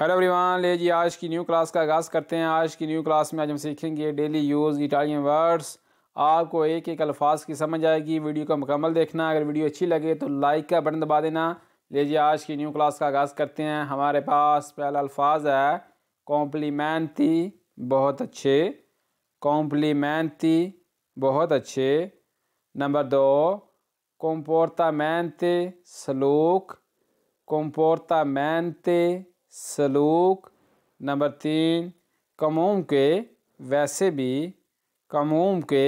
hello everyone ले जी आज की न्यू क्लास का आगाज़ करते हैं आज की न्यू क्लास में आज हम सीखेंगे डेली यूज़ इटालियन वर्ड्स आपको एक एक अल्फाज की समझ आएगी वीडियो का मुकम्मल देखना अगर वीडियो अच्छी लगे तो लाइक का बटन दबा देना ले जी आज की न्यू क्लास का आगाज़ करते हैं हमारे पास पहला अल्फाज है कॉम्प्लीमेंटी बहुत अच्छे कॉम्प्लीमेंटी बहुत अच्छे नंबर दो कॉम्पोर्तामेंते सलूक कॉम्पोर्तामेंते सलूक नंबर तीन कमोम के वैसे भी कमोम के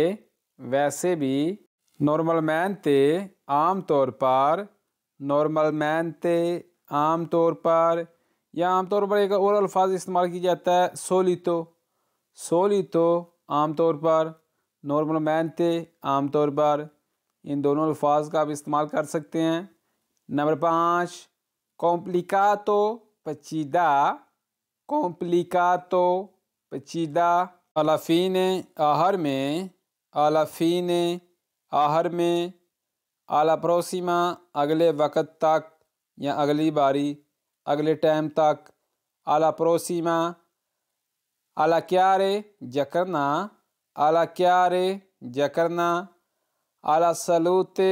वैसे भी नॉर्मल मैन ते आम तौर पर नॉर्मल मैन ते आम तौर पर या आमतौर पर एक और अल्फाज इस्तेमाल किया जाता है सोली सोली तो तो आम तौर पर नॉर्मल मैन थे तौर पर इन दोनों अल्फाज का आप इस्तेमाल कर सकते हैं नंबर पाँच कॉम्प्लिका तो पचीदा कॉम्प्लिकातो पचीदा अलाफीन आहर में अलाफीन आहर में प्रोसीमा अगले वक़्त तक या अगली बारी अगले टाइम तक प्रोसीमा अला क्या रे जकरना अला क्या रे जकरना अला सलूत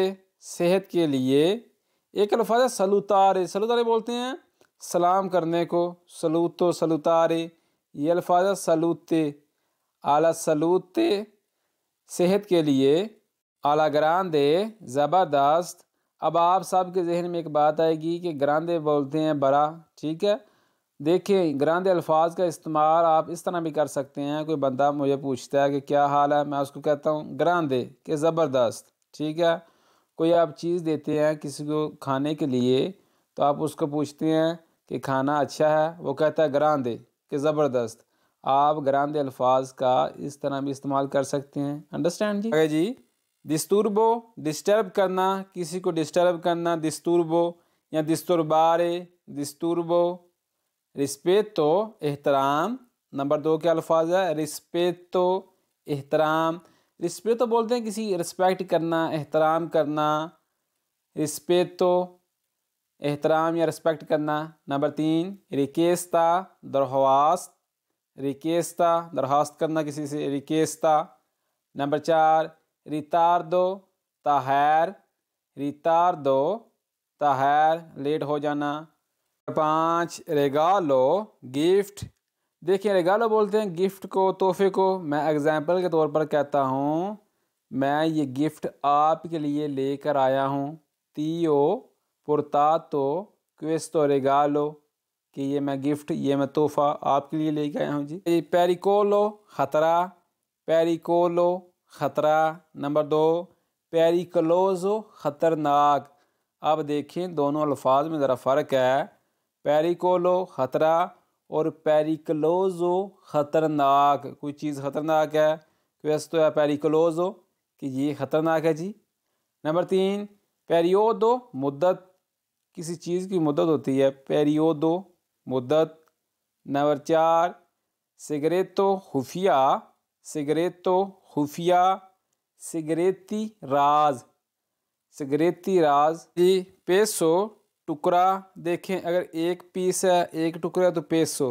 सेहत के लिए एक लफाज सलूतारे सलूतारे बोलते हैं सलाम करने को सलूतो सलूतारे ये अल्फाज सलूते आला सलूते सेहत के लिए आला ग्रांदे ज़बरदस्त अब आप सब के जहन में एक बात आएगी कि ग्रांदे बोलते हैं बड़ा ठीक है देखें ग्रांदे अल्फाज का इस्तेमाल आप इस तरह भी कर सकते हैं कोई बंदा मुझे पूछता है कि क्या हाल है मैं उसको कहता हूँ ग्रांदे के ज़बरदस्त ठीक है कोई आप चीज़ देते हैं किसी को खाने के लिए तो आप उसको पूछते हैं कि खाना अच्छा है वो कहता है ग्रांदे कि ज़बरदस्त आप ग्रांदे अल्फाज का इस तरह भी इस्तेमाल कर सकते हैं अंडरस्टैंड जी अगर जी दस्तूरबो डिस्टर्ब करना किसी को डिस्टर्ब करना दस्तूरबो या दस्तूरबारे दस्तूरबो रिस्पेत तो एहतराम नंबर दो के अल्फाज है रिस्पेत तो एहतराम रिस्पेत तो बोलते हैं किसी रिस्पेक्ट करना एहतराम करना रिस्पेत तो एहतराम या रिस्पेक्ट करना नंबर तीन रिकेस्ता दरख्वास्त रिकेस्ता दरख्वास्त करना किसी से रिकेस्ता नंबर चार रितार दो तहैर रितार दो ताहैर लेट हो जाना पाँच रेगालो गिफ्ट देखिए रेगालो बोलते हैं गिफ्ट को तोहफे को मैं एग्ज़ाम्पल के तौर पर कहता हूँ मैं ये गिफ्ट आपके लिए लेकर आया हूँ तीओ पुरतातो क्वेस्तो रेगालो कि ये मैं गिफ्ट ये मैं तोहफ़ा आपके लिए लेके आया हूँ जी ये पेरिकोलो ख़तरा पेरिकोलो ख़तरा नंबर दो पेरिकलोज़ो ख़तरनाक अब देखें दोनों अल्फाज में ज़रा फ़र्क है पेरिकोलो ख़तरा और पेरिकलोज़ो ख़तरनाक कोई चीज़ ख़तरनाक है क्वेस्तो है पेरिकलोज़ो कि ये ख़तरनाक है जी नंबर तीन पेरियोदो मुद्दत किसी चीज़ की मदद होती है पेरियोदो मुद्दत नंबर चार सिगरेतो खुफिया सिगरेतो खुफिया सिगरेती राज सिगरेती राज जी पेसो टुकड़ा देखें अगर एक पीस है एक टुकड़ा तो पेसो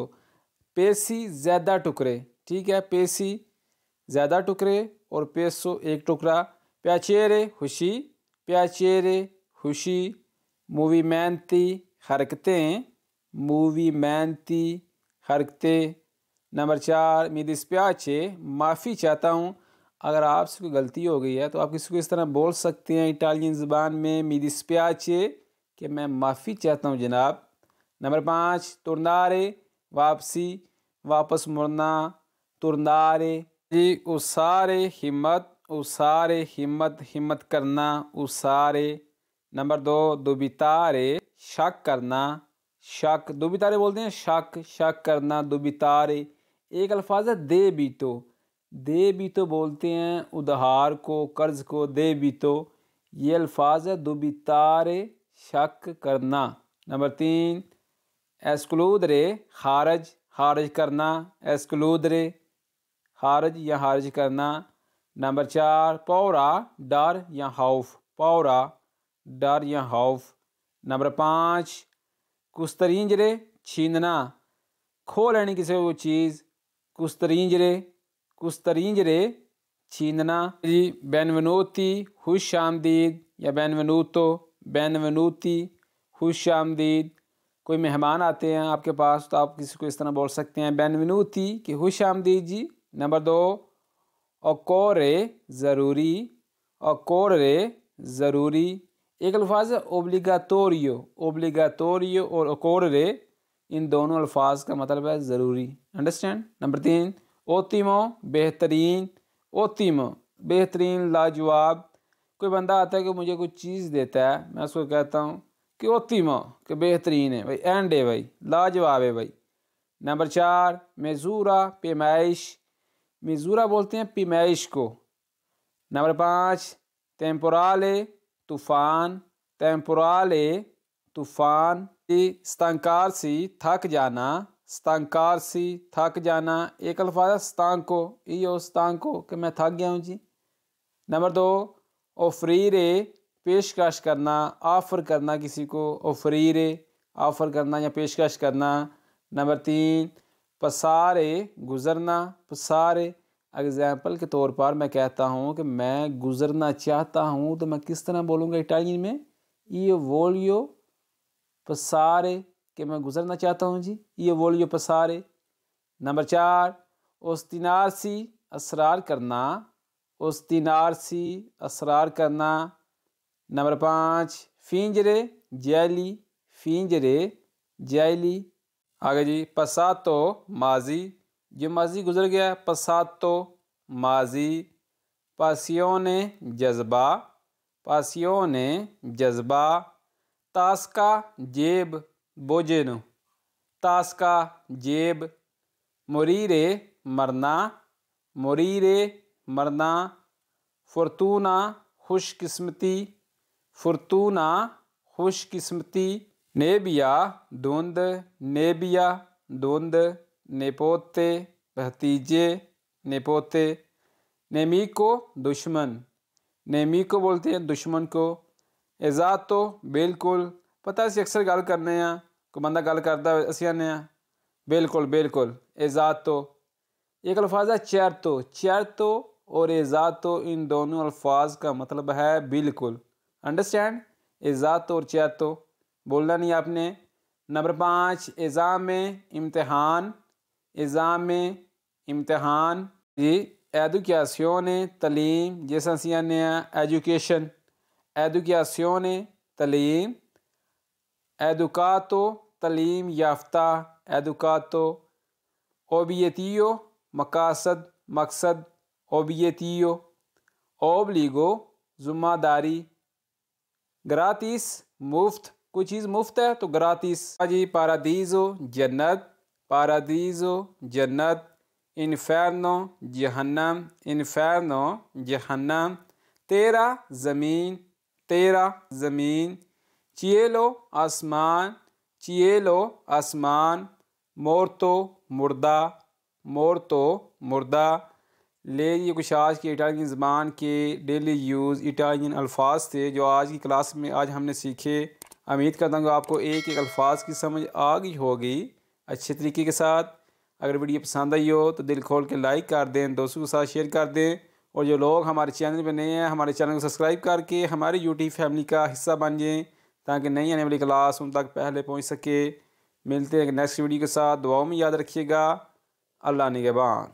पेसी ज़्यादा टुकड़े ठीक है पेसी ज़्यादा टुकड़े और पेसो एक टुकड़ा प्याचेरे खुशी प्याचेरे खुशी मूवी मूवीमेंती हरकतें मूवीमेंती हरकतें नंबर चार मी दिस्प्याचे माफ़ी चाहता हूँ अगर आपसे कोई गलती हो गई है तो आप किसी को इस तरह बोल सकते हैं इटालियन ज़बान में मी दिस्प्याचे कि मैं माफ़ी चाहता हूँ जनाब नंबर पाँच तुरनारे वापसी वापस मुड़ना तुरनारे जी सारे हिम्मत सारे हिम्मत हिम्मत करना सारे नंबर दो दुबितारे शक करना शक दुबितारे बोलते हैं शक शक करना दुबितारे एक अल्फाज है दे बीतो दे बीतो बोलते हैं उधार को कर्ज को दे बीतो ये अल्फाज है दुबितारे शक करना नंबर तीन एस्कलूद रे खारज खारज करना एस्कलूद रे खारज या खारज करना नंबर चार पौरा डर या खौफ पौरा डर या हौफ नंबर पाँच कुस्तरीन जरे छीनना खो लेनी किसी वो चीज़ कुस्तरीन जरे कुस्तरीन जरे छीनना जी बैनवनूती खुश आमदीद या बैन वनूती खुश आमदीद कोई मेहमान आते हैं आपके पास तो आप किसी को इस तरह बोल सकते हैं बैन वनूती कि खुश आमदीद जी नंबर दो और कोरे ज़रूरी और कौर ज़रूरी एक अल्फाज है ओब्लिगातोरियो ओब्लिगातोरियो और अकोरे इन दोनों अल्फाज का मतलब है ज़रूरी अंडरस्टैंड नंबर तीन ओतिमो बेहतरीन ओतिमो बेहतरीन लाजवाब कोई बंदा आता है कि मुझे कोई चीज़ देता है मैं उसको कहता हूँ कि ओतिमो कि बेहतरीन है भाई एंड है भाई लाजवाब है भाई नंबर चार मेज़ूरा पेमाइश मेज़ूरा बोलते हैं पेमाइश को नंबर पाँच टेम्पोराले तूफ़ान तैंपुराले तूफ़ान सी थक जाना स्तंकार सी थक जाना एक अल्फाज स्तंको इो स्तंको कि मैं थक गया हूँ जी नंबर दो ओफरी रे पेशकश करना ऑफ़र करना किसी को ओफरी रे ऑफ़र करना या पेशकश करना नंबर तीन पसारे गुज़रना पसारे एग्ज़ाम्पल के तौर पर मैं कहता हूँ कि मैं गुज़रना चाहता हूँ तो मैं किस तरह बोलूँगा इटालियन में ये वोलियो पसारे कि मैं गुज़रना चाहता हूँ जी ये वोलियो पसारे नंबर चार उसनारसी असरार करना उसनारसी असरार करना नंबर पाँच फिंजरे जैली फिंजरे जैली आगे जी पसा तो माजी जो माजी गुजर गया पसातो माजी पासियों ने जज्बा पासियों ने जज्बा तासका जेब बोजेनु तासका जेब रे मरना मोरीरे मरना फुरतूना खुशकिस्मती फुरतूना खुशकिस्मती नेबिया धुंध नेबिया धुंध नेपोते भतीजे नेपोते नेमी को दुश्मन नेमी को बोलते हैं दुश्मन को एजाद तो बिल्कुल पता अस अक्सर गल करने को बंदा गल करता अस आने बिल्कुल बिल्कुल एजाद तो एक अल्फाज है चैर तो चैर तो और एजाद तो इन दोनों अल्फाज का मतलब है बिल्कुल अंडरस्टैंड एजाद तो और चैर तो बोलना नहीं आपने नंबर पाँच एज़ाम में इम्तहान इज़ाम इम्तहान जी एदुकेशन तलीम जिस अस एजुकेशन एदुकेशन तलीम एदुकातो तलीम याफ्ता एदुकातो ओबियतियो मकासद मकसद ओबियतियो ओबलीगो जुम्मेदारी ग्रातिस मुफ्त कोई चीज़ मुफ्त है तो ग्रातिस अजी पारादीज़ो जन्नत पारादीज़ो जन्नत इनफेरनो जहन्नम इनफेरनो जहन्नम तेरा ज़मीन तेरा ज़मीन चिएलो आसमान लो आसमान मोर तो मुर्दा मोर तो मुर्दा ले ये कुछ आज के इटालियन ज़बान के डेली यूज़ इटालियन अल्फाज थे जो आज की क्लास में आज हमने सीखे उम्मीद करता हूँ आपको एक एक अल्फाज की समझ आ गई होगी अच्छे तरीके के साथ अगर वीडियो पसंद आई हो तो दिल खोल के लाइक कर दें दोस्तों के साथ शेयर कर दें और जो लोग हमारे चैनल पर नए हैं हमारे चैनल को सब्सक्राइब करके हमारी यूट्यूब फैमिली का हिस्सा बन जाएँ ताकि नई आने वाली क्लास उन तक पहले पहुँच सके मिलते हैं नेक्स्ट वीडियो के साथ दुआओं में याद रखिएगा अल्लाह निगबान